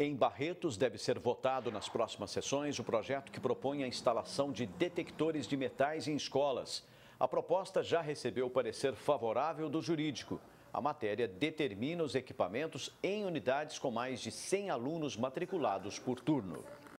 Em Barretos, deve ser votado nas próximas sessões o projeto que propõe a instalação de detectores de metais em escolas. A proposta já recebeu parecer favorável do jurídico. A matéria determina os equipamentos em unidades com mais de 100 alunos matriculados por turno.